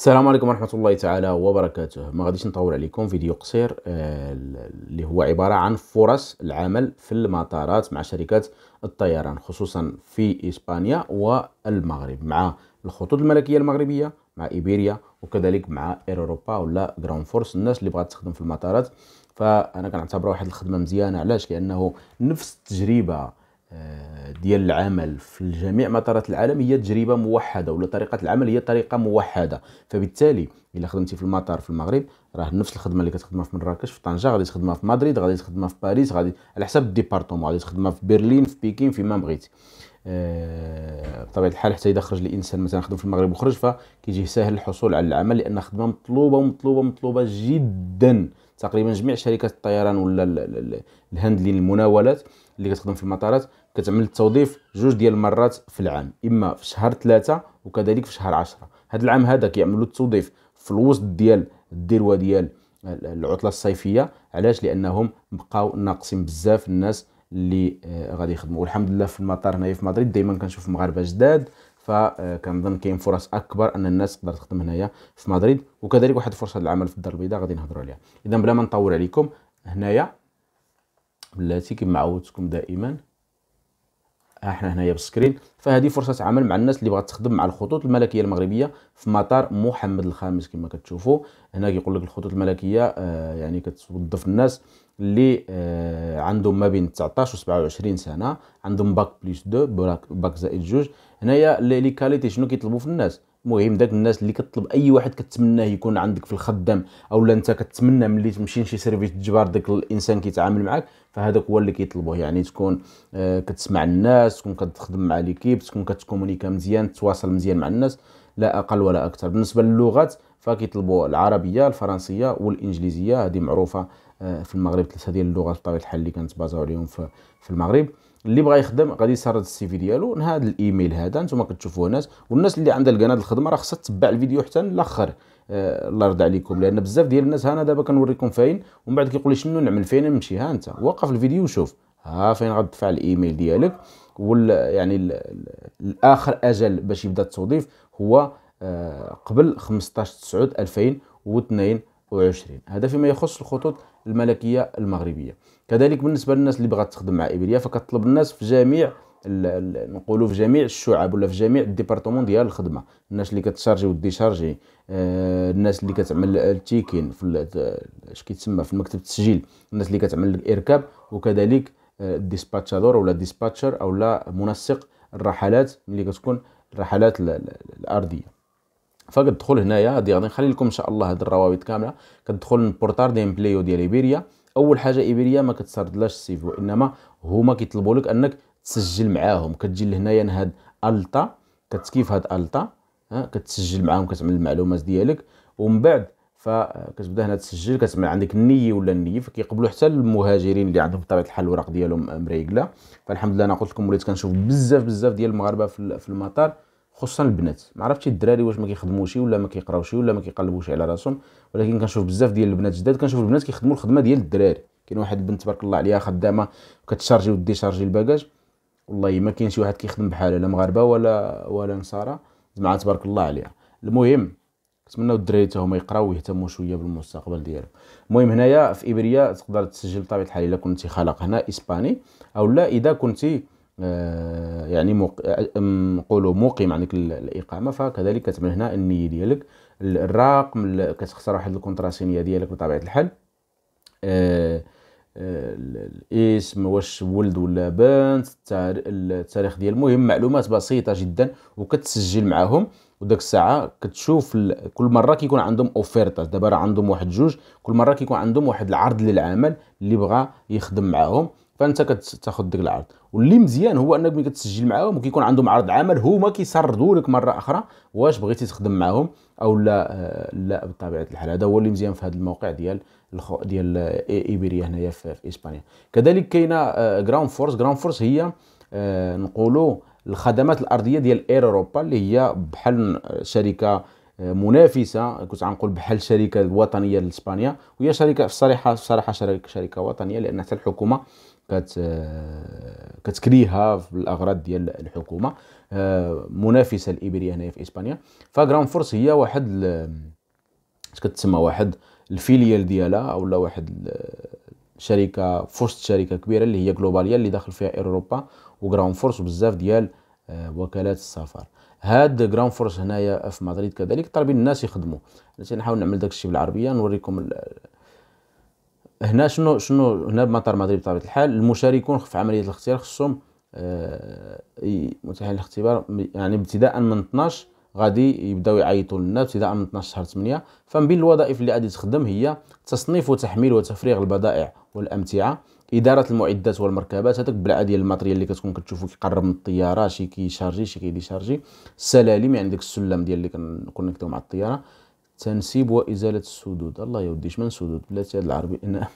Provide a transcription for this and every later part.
السلام عليكم ورحمة الله تعالى وبركاته ما غاديش نطول عليكم فيديو قصير آه، اللي هو عبارة عن فرص العمل في المطارات مع شركات الطيران خصوصا في إسبانيا والمغرب مع الخطوط الملكية المغربية مع إيبيريا وكذلك مع إير أوروبا ولا جران فورس الناس اللي بغات تخدم في المطارات فأنا كنعتبرها واحد الخدمة مزيانة علاش لأنه نفس التجربة ديال العمل في جميع مطارات العالم هي تجربه موحده ولا طريقه العمل هي طريقه موحده فبالتالي الا خدمتي في المطار في المغرب راه نفس الخدمه اللي كتخدمها في مراكش في طنجه غادي تخدمها في مدريد غادي تخدمها في باريس غادي على حسب الديبارتمون غادي تخدمها في برلين في بكين فيما بغيتي آه، بطبيعه الحال حتى اذا خرج الانسان مثلا خدم في المغرب وخرج فكيجيه ساهل الحصول على العمل لان خدمه مطلوبه ومطلوبه مطلوبه جدا تقريبا جميع شركات الطيران ولا الهندلين المناولات اللي كتخدم في المطارات كتعمل التوظيف جوج ديال المرات في العام اما في شهر ثلاثة وكذلك في شهر عشرة هذا العام هذا كيعملوا التوظيف في الوسط ديال الدروه ديال العطله الصيفيه علاش لانهم بقاو ناقصين بزاف الناس اللي آه، غادي يخدموا والحمد لله في المطار هنايا في مدريد دائما كنشوف مغاربه جداد فكنظن كاين فرص اكبر ان الناس تقدر تخدم هنايا في مدريد وكذلك واحد الفرصه للعمل في الدار البيضاء غادي نهضروا عليها اذا بلا ما نطول عليكم هنايا بلاتي كما عودتكم دائما احنا هنايا بالسكرين فهذه فرصه عمل مع الناس اللي بغات تخدم مع الخطوط الملكيه المغربيه في مطار محمد الخامس كما كتشوفوا هنا كيقول لك الخطوط الملكيه آه، يعني كتوظف الناس اللي آه، عندهم ما بين 19 و 27 سنه عندهم باك بليس 2 باك زائد 2 هنايا لي كاليتي شنو كيطلبوا في الناس المهم داك الناس اللي كطلب اي واحد كتمناه يكون عندك في الخدام او لا انت كتمنى ملي تمشي لشي سيرفيس تجبر داك الانسان كيتعامل معاك فهذاك هو اللي كيطلبوه يعني تكون آه، كتسمع الناس تكون كتخدم مع ليكيب تكون كتكومونيكا مزيان تتواصل مزيان مع الناس لا اقل ولا اكثر بالنسبه للغات فكيطلبوا العربيه الفرنسيه والانجليزيه هذه معروفه آه، في المغرب ثلاثه ديال اللغات بطبيعه الحال اللي كانت بازاو عليهم في المغرب اللي بغى يخدم غادي يسرد السي في ديالو لهذا الايميل هذا نتوما كتشوفوه ناس والناس اللي عندها القناه الخدمه راه خصها تتبع الفيديو حتى الاخر آه الله يرضى عليكم لان بزاف ديال الناس ها انا دابا كنوريكم فين ومن بعد كيقول لي شنو نعمل فين نمشي ها انت وقف الفيديو وشوف ها فين غتدفع الايميل ديالك وال يعني الاخر اجل باش يبدا التوظيف هو آه، قبل 15 9 2022 هذا فيما يخص الخطوط الملكيه المغربيه كذلك بالنسبه للناس اللي بغات تخدم مع ايبيريا فكتطلب الناس في جميع نقولوا في جميع الشعب ولا في جميع الديبارتمون ديال الخدمه الناس اللي كتشارجي وديشارجي آه، الناس اللي كتعمل التيكين في اش كيتسمى في مكتب التسجيل الناس اللي كتعمل الاركاب وكذلك الديسباتشادور آه، ولا ديسباتشر اولا منسق الرحلات ملي كتكون الرحلات الارضيه فكتدخل هنايا غادي نخلي لكم ان شاء الله هاد الروابط كامله كتدخل للبورتار دي امبليو ديال ايبيريا اول حاجه ايبيريا ما كتسردلاش السيف وانما هما كيطلبوا لك انك تسجل معاهم كتجي لهنايا هاد التا كتكيف هاد التا ها كتسجل معاهم كتعمل المعلومات ديالك ومن بعد فكتبدا هنا تسجل كتعمل عندك النيه ولا النيه فكيقبلوا حتى المهاجرين اللي عندهم بطبيعه الحال الوراق ديالهم مريقله فالحمد لله انا قلت لكم وليت كنشوف بزاف بزاف ديال المغاربه في المطار خصوصا البنات ما عرفتش الدراري واش ما كيخدموش ولا ما كيقراوش ولا ما كيقلبوش على راسهم ولكن كنشوف بزاف ديال البنات جداد كنشوف البنات كيخدموا الخدمه ديال الدراري كاين واحد البنت تبارك الله عليها خدامه كتشارجي وديشارجي الباكاج والله ما كاين شي واحد كيخدم بحالها لا مغاربه ولا ولا نصارى زعما تبارك الله عليها المهم نتمنوا الدراري حتى هما يقراو ويهتموا شويه بالمستقبل ديالهم المهم هنايا في ابريا تقدر تسجل بطبيعه الحال الا كنتي خلق هنا اسباني اولا اذا كنتي آه، يعني نقولوا آه، مقيم عندك الاقامه فكذلك كتبان هنا النيه ديالك الرقم كتختار واحد الكونتراسينيه ديالك بطبيعه الحال آه, آه، الاسم واش ولد ولا بنت التاريخ ديال المهم معلومات بسيطه جدا وكتسجل معاهم وداك الساعه كتشوف كل مره كيكون عندهم اوفيرتا دابا راه عندهم واحد جوج كل مره كيكون عندهم واحد العرض للعمل اللي بغى يخدم معاهم فانت كتاخذ ديك العرض واللي مزيان هو انك ملي كتسجل معاهم وكيكون عندهم عرض عمل هما كيسردوا لك مره اخرى واش بغيتي تخدم معاهم او لا لا بطبيعه الحال هذا هو اللي مزيان في هذا الموقع ديال الخو ديال ايبيريا هنايا في, في اسبانيا كذلك كاينه جراوند فورس جراوند فورس هي آه، نقولوا الخدمات الارضيه ديال اير اوروبا اللي هي بحال شركه آه، منافسه كنت غنقول بحال الشركه الوطنيه لاسبانيا وهي شركه في الصراحه الصراحه شركه, شركه وطنيه لان حتى الحكومه كت آه، كتكريها بالاغراض ديال الحكومه منافسه الايبيريا هنا في اسبانيا فغران فورس هي واحد كتسمى واحد الفيليال ديالها اولا واحد شركه فوست شركه كبيره اللي هي جلوباليه اللي داخل فيها اير اوروبا وجراوند فورس وبزاف ديال آه، وكالات السفر هاد جراوند فورس هنايا في مدريد كذلك طالبين الناس يخدموا نحاول نعمل داكشي بالعربيه نوريكم هنا شنو شنو هنا بمطار مدريد بطبيعه الحال المشاركون في عمليه الاختيار خصهم آه، متاحين الاختبار يعني ابتداء من 12 غادي يبداو يعيطوا للناس ابتداء من 12 شهر 8 فمن بين الوظائف اللي غادي تخدم هي تصنيف وتحميل وتفريغ البضائع والامتعه اداره المعدات والمركبات هذاك بلعه ديال الماتريال اللي كتكون كتشوفو كيقرب من الطياره شي كيشارجي شي كيديشارجي السلالم يعني داك السلم ديال اللي كنكونيكتيو مع الطياره تنسيب وازاله السدود الله يودي شمن سدود بلاتي هذا العربي انا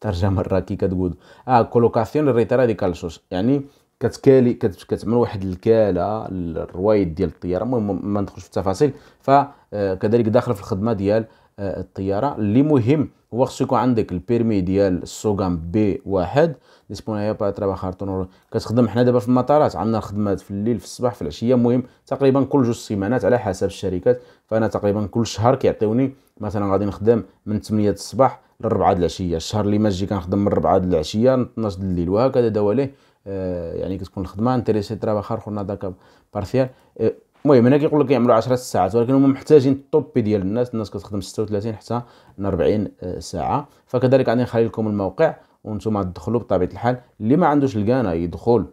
ترجمة الراكي كتقول اه كولوكاسيون ريتيرا دي كالشوش يعني كتكالي كتعمل واحد الكاله الروايد ديال الطياره المهم ما ندخلش في التفاصيل فكذلك آه، داخل في الخدمه ديال الطياره اللي مهم هو خصو يكون عندك البيرمي ديال السوغام بي واحد ديسبونيا با تراباخار طونور كتخدم حنا دابا في المطارات عندنا الخدمات في الليل في الصباح في العشيه المهم تقريبا كل جوج سيمانات على حسب الشركات فانا تقريبا كل شهر كيعطيوني مثلا غادي نخدم من 8 الصباح ل 4 العشيه الشهر اللي ماجي كنخدم من 4 العشيه ل 12 الليل وهكذا دواليه آه يعني كتكون الخدمه انتريسي تراباخار خونا داك بارسيال آه المهم هنا كيقول لك يعملوا 10 ساعات ولكن هما محتاجين الطوب ديال الناس الناس كتخدم 36 حتى 40 آه، ساعه فكذلك غادي نخلي لكم الموقع وانتم تدخلوا بطبيعه الحال اللي ما عندوش الكانا يدخل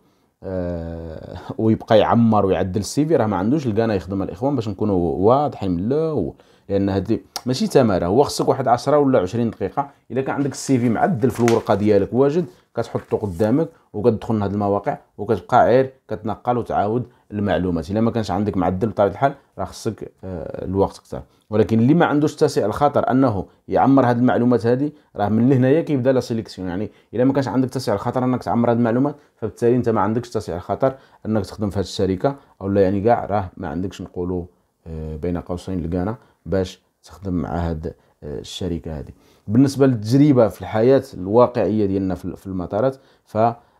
آه ويبقى يعمر ويعدل السي في راه ما عندوش الكانا يخدم الاخوان باش نكونوا واضحين من الاول لان هذه ماشي تماره هو خصك واحد 10 ولا 20 دقيقه اذا كان عندك السي في معدل في الورقه ديالك واجد كتحطو قدامك وكتدخل لهاد المواقع وكتبقى عير كتنقل وتعاود المعلومات الا ما كانش عندك معدل بطبيعه الحال راه خصك آه، الوقت اكثر ولكن اللي ما عندوش تسع الخطر انه يعمر هاد المعلومات هادي راه من لهنايا كيبدا لا سيليكسيون يعني الا ما كانش عندك تسع الخطر انك تعمر هاد المعلومات فبالتالي انت ما عندكش تسع الخطر انك تخدم في هاد الشركه او لا يعني كاع راه ما عندكش نقولوا آه، بين قوسين لقانا باش تخدم مع هاد الشركه هذه بالنسبه للتجربه في الحياه الواقعيه ديالنا في المطارات ف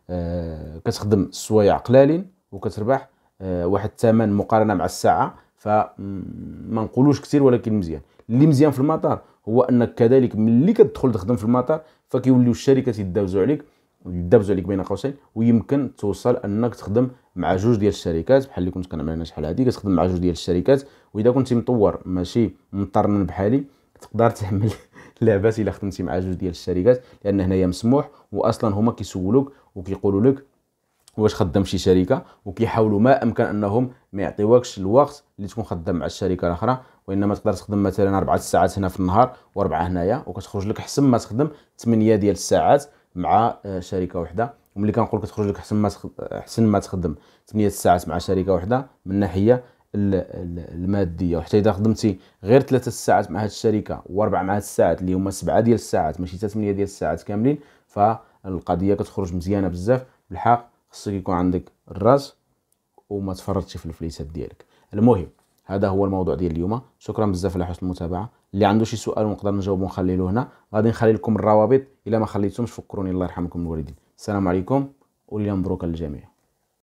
آه، كتخدم السوايع قلالين وكتربح آه، واحد الثمن مقارنه مع الساعه فما نقولوش كثير ولكن مزيان اللي مزيان في المطار هو انك كذلك ملي كتدخل تخدم في المطار فكيوليو الشركات يدابزوا عليك يدابزوا عليك بين قوسين ويمكن توصل انك تخدم مع جوج ديال الشركات بحال اللي كنت كنعمل انا شحال هادي كتخدم مع جوج ديال الشركات واذا كنت مطور ماشي مضطر من بحالي تقدر تحمل لاباس الا خدمتي مع جوج ديال الشركات لان هنايا مسموح واصلا هما كيسولوك وكيقولوا لك واش خدام شي شركه وكيحاولوا ما امكن انهم ما يعطيوكش الوقت اللي تكون خدام مع الشركه الاخرى وانما تقدر تخدم مثلا أربعة ساعات هنا في النهار واربعه هنايا وكتخرج لك احسن ما تخدم 8 ديال الساعات مع آه، شركه وحده وملي كنقول كتخرج لك احسن ما احسن ما تخدم 8 ساعات مع شركه وحده من ناحيه الماديه وحتى اذا خدمتي غير ثلاثة الساعات مع هذه الشركه واربع مع هذه الساعات اللي هما سبعه ديال الساعات ماشي حتى ديال الساعات كاملين فالقضيه كتخرج مزيانه بزاف بالحق خصك يكون عندك الراس وما تفرطش في الفليسات ديالك المهم هذا هو الموضوع ديال اليوم شكرا بزاف على حسن المتابعه اللي عنده شي سؤال ونقدر نجاوبو له هنا غادي نخلي لكم الروابط الا ما خليتهمش فكروني الله يرحمكم الوالدين السلام عليكم وليله مبروك للجميع